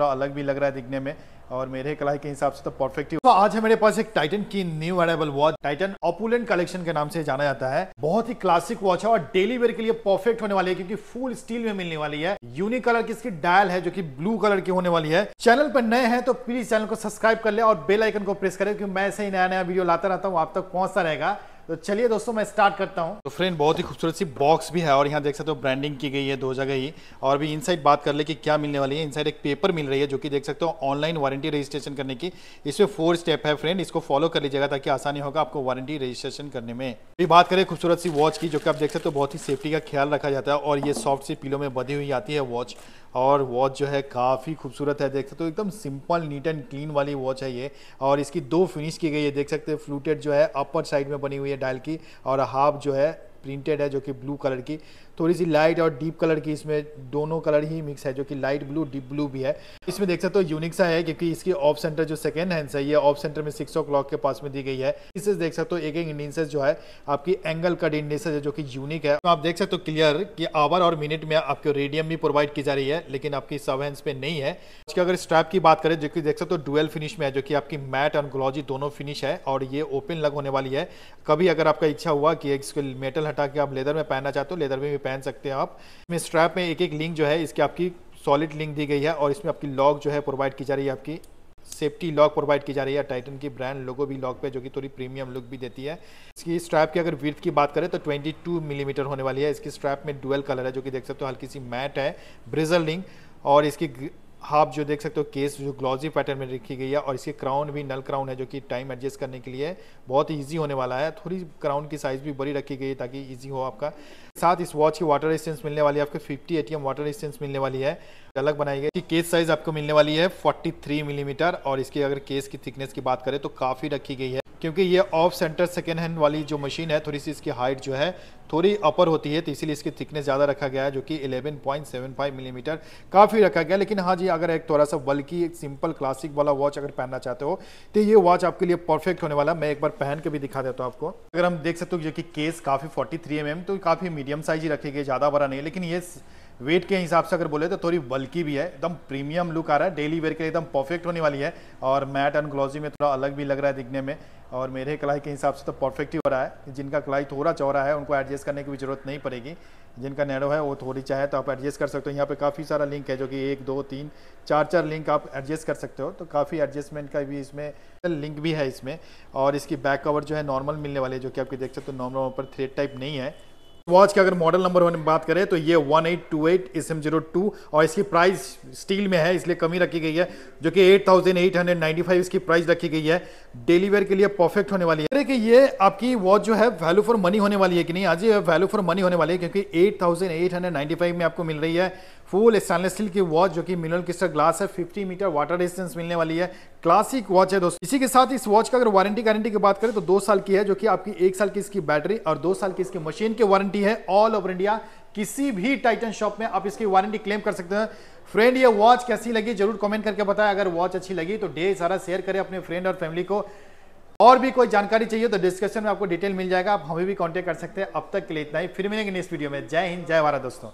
थोड़ा अलग भी लग रहा है दिखने में और मेरे कलाई के हिसाब से तो परफेक्ट ही तो आज है मेरे पास एक टाइटन की new wearable watch Titan opulent collection के नाम से जाना जाता है बहुत ही क्लासिक वॉच है और डेली वेयर के लिए परफेक्ट होने वाली है क्योंकि फुल स्टील में मिलने वाली है यूनिक कलर की इसकी डायल है जो कि ब्लू कलर की होने वाली है चैनल पर नए है तो प्लीज चैनल को सब्सक्राइब कर ले और बेलाइकन को प्रेस करे क्योंकि मैं ऐसे ही नया नया वीडियो लाता रहता हूँ आप तक पहुंचता रहेगा तो चलिए दोस्तों मैं स्टार्ट करता हूँ तो फ्रेंड बहुत ही खूबसूरत सी बॉक्स भी है और यहाँ देख सकते हो ब्रांडिंग की गई है दो जगह ही और भी इनसाइड बात कर ले कि क्या मिलने वाली है इनसाइड एक पेपर मिल रही है जो कि देख सकते हो ऑनलाइन वारंटी रजिस्ट्रेशन करने की इसमें फोर स्टेप है फ्रेंड इसको फॉलो कर लीजिएगा ताकि आसानी होगा आपको वारंटी रजिस्ट्रेशन करने में भी बात करें खूबसूरत सी वॉच की जो कि आप देख सकते हो बहुत ही सेफ्टी का ख्याल रखा जाता है और ये सॉफ्ट सी पीलो में बधी हुई आती है वॉच और वॉच जो है काफ़ी खूबसूरत है देख सकते हो एकदम सिंपल नीट एंड क्लीन वाली वॉच है ये और इसकी दो फिनिश की गई है देख सकते हो फ्लूटेड जो है अपर साइड में बनी हुई है डायल की और हाफ जो है प्रिंटेड है जो कि ब्लू कलर की थोड़ी सी लाइट और डीप कलर की इसमें दोनों कलर ही मिक्स है जो कि लाइट ब्लू डीप ब्लू भी है इसमें देख सकते हो यूनिक सा है क्योंकि इसकी ऑफ सेंटर जो सेकेंड हैंड्स है ये ऑफ सेंटर में सिक्स ओ के पास में दी गई है इससे देख सकते हो एक एक इंडिसेस जो है आपकी एंगल कट इंडिसेस है जो कि यूनिक है तो आप देख सकते हो क्लियर कि आवर और मिनट में आपको रेडियम भी प्रोवाइड की जा रही है लेकिन आपकी सब हैंड्स पे नहीं है इसके अगर स्ट्रैप की बात करें जो कि देख सकते हो डुअल फिनिश में है जो कि आपकी मैट और ग्लॉजी दोनों फिनिश है और ये ओपन लग होने वाली है कभी अगर आपका इच्छा हुआ कि इसको मेटल हटा के आप लेदर में पहनना चाहते हो लेदर में भी पहन सकते हैं आप इसमें स्ट्रैप में एक एक लिंक जो है इसकी आपकी सॉलिड लिंक दी गई है और इसमें आपकी लॉक जो है प्रोवाइड की जा रही है आपकी सेफ्टी लॉक प्रोवाइड की जा रही है टाइटन की ब्रांड लोगो भी लॉक पे जो कि थोड़ी प्रीमियम लुक भी देती है इसकी स्ट्रैप की अगर विर्थ की बात करें तो 22 मिलीमीटर mm होने वाली है इसकी स्ट्रैप में डुअल कलर है जो कि देख सकते हो हल्की सी मैट है ब्रिजल लिंक और इसकी आप जो देख सकते हो केस जो ग्लॉजी पैटर्न में रखी गई है और इसके क्राउन भी नल क्राउन है जो कि टाइम एडजस्ट करने के लिए बहुत इजी ईजी होने वाला है थोड़ी क्राउन की साइज़ भी बड़ी रखी गई है ताकि इजी हो आपका साथ इस वॉच की वाटर रेजिस्टेंस मिलने वाली है आपको फिफ्टी एटीएम वाटर रेजिस्टेंस मिलने वाली है अलग बनाई गई केस साइज़ आपको मिलने वाली है फोर्टी मिलीमीटर mm और इसकी अगर केस की थिकनेस की बात करें तो काफ़ी रखी गई है क्योंकि ये ऑफ सेंटर सेकेंड हैंड वाली जो मशीन है थोड़ी सी इसकी हाइट जो है थोड़ी अपर होती है तो इसीलिए इसकी थिकनेस ज़्यादा रखा गया है जो कि 11.75 मिलीमीटर mm, काफ़ी रखा गया लेकिन हाँ जी अगर एक थोड़ा सा बल्कि एक सिंपल क्लासिक वाला वॉच अगर पहनना चाहते हो तो ये वॉच आपके लिए परफेक्ट होने वाला मैं एक बार पहन के भी दिखा देता हूँ आपको अगर हम देख सकते हो जो कि केस काफ़ी फोर्टी थ्री mm, तो काफ़ी मीडियम साइज ही रखी गई ज़्यादा बड़ा नहीं लेकिन ये वेट के हिसाब से अगर बोले तो थोड़ी बल्कि भी है एकदम प्रीमियम लुक आ रहा है डेली वेयर के लिए एकदम परफेक्ट होने वाली है और मैट एंड ग्लॉजी में थोड़ा अलग भी लग रहा है दिखने में और मेरे कलाई के हिसाब से तो परफेक्ट ही हो रहा है जिनका कलाई थोड़ा चौरा है उनको एडजस्ट एडजस्ट करने की भी जरूरत नहीं पड़ेगी जिनका नैरो है वो थोड़ी चाहे तो आप एडजस्ट कर सकते हो यहाँ पे काफ़ी सारा लिंक है जो कि एक दो तीन चार चार लिंक आप एडजस्ट कर सकते हो तो काफ़ी एडजस्टमेंट का भी इसमें लिंक भी है इसमें और इसकी बैक कवर जो है नॉर्मल मिलने वाले जो कि आपके देख सकते हो नॉर्मल पर थ्रेड टाइप नहीं है वॉच का अगर मॉडल नंबर वन बात करें तो ये 1828 eight two eight S M zero two और इसकी प्राइस स्टील में है इसलिए कमी रखी गई है जो कि eight thousand eight hundred ninety five इसकी प्राइस रखी गई है डेली वेयर के लिए परफेक्ट होने वाली है कि ये आपकी वॉच जो है वैल्यू फॉर मनी होने वाली है कि नहीं आज ये वैल्यू फॉर मनी होने वाली है क्योंकि eight thousand eight hundred ninety five में आपको मिल रही है फुल स्टेनलेस स्टील की वॉच जो कि मिनरल क्रिस्टल ग्लास है 50 मीटर वाटर रेजिस्टेंस मिलने वाली है क्लासिक वॉच है दोस्तों इसी के साथ इस वॉच का अगर वारंटी गारंटी की बात करें तो दो साल की है जो कि आपकी एक साल की इसकी बैटरी और दो साल की इसकी मशीन की वारंटी है ऑल ओवर इंडिया किसी भी टाइटन शॉप में आप इसकी वारंटी क्लेम कर सकते हैं फ्रेंड ये वॉच कैसी लगी जरूर कमेंट करके बताएं अगर वॉच अच्छी लगी तो डे सारा शेयर करें अपने फ्रेंड और फैमिली को और भी कोई जानकारी चाहिए तो डिस्कशन में आपको डिटेल मिल जाएगा आप हमें भी कांटेक्ट कर सकते हैं अब तक के लिए इतना ही फिर मिलेंगे नेक्स्ट वीडियो में जय हिंद जय भारत दोस्तों